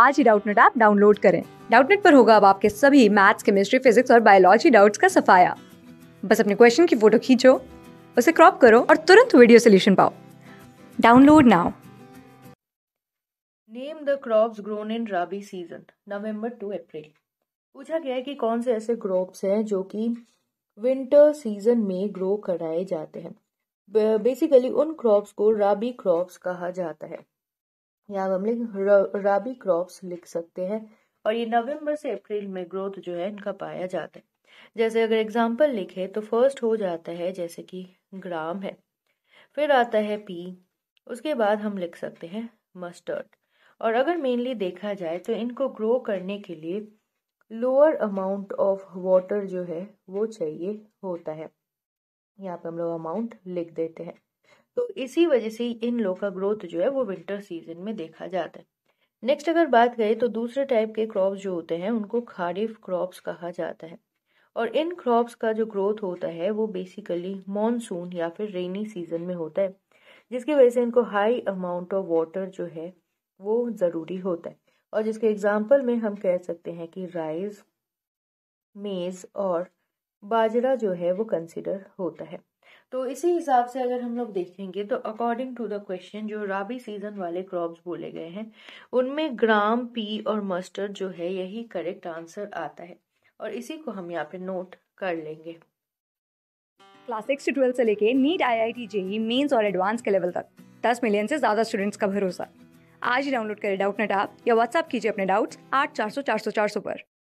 आज ही Doubtnut app download करें डाउटनेट पर होगा अब आपके सभी मैथ्स केमिस्ट्री फिजिक्स और बायोलॉजी डाउट्स का सफाया बस अपने क्वेश्चन की फोटो खींचो उसे क्रॉप करो और तुरंत वीडियो सोल्यूशन पाओ download now name the crops grown in rabi season November to April पूछा गया है कि कौन से ऐसे क्रॉप्स हैं जो कि विंटर सीजन में ग्रो कराए जाते हैं बेसिकली उन क्रॉप्स को रबी क्रॉप्स कहा जाता है या हम लोग राबी क्रॉप्स लिख सकते हैं और ये नवंबर से अप्रैल में ग्रोथ जो है इनका पाया जाता है जैसे अगर एग्जाम्पल लिखे तो फर्स्ट हो जाता है जैसे कि ग्राम है फिर आता है पी उसके बाद हम लिख सकते हैं मस्टर्ड और अगर मेनली देखा जाए तो इनको ग्रो करने के लिए लोअर अमाउंट ऑफ वाटर जो है वो चाहिए होता है यहाँ पे हम लोग अमाउंट लिख देते हैं तो इसी वजह से इन लोग का ग्रोथ जो है वो विंटर सीजन में देखा जाता है नेक्स्ट अगर बात करें तो दूसरे टाइप के क्रॉप्स जो होते हैं उनको खारिफ क्रॉप्स कहा जाता है और इन क्रॉप्स का जो ग्रोथ होता है वो बेसिकली मॉनसून या फिर रेनी सीजन में होता है जिसकी वजह से इनको हाई अमाउंट ऑफ वाटर जो है वो ज़रूरी होता है और जिसके एग्जाम्पल में हम कह सकते हैं कि राइस मेज़ और बाजरा जो है वो कंसिडर होता है तो इसी हिसाब से अगर हम लोग देखेंगे तो अकॉर्डिंग टू द क्वेश्चन जो राबी सीजन वाले क्रॉप्स बोले गए हैं उनमें ग्राम पी और मस्टर्ड जो है यही करेक्ट आंसर आता है और इसी को हम यहाँ पे नोट कर लेंगे क्लास सिक्स से ट्वेल्थ से लेके NEET I I T JEE Mains और एडवांस के लेवल तक दस मिलियन से ज़्यादा स्टूडेंट्स का भरोसा आज ही डाउनलोड करें डाउट नेट आप या व्हाट्सअप कीजिए अपने डाउट्स आठ चार सौ चार सौ चार सौ पर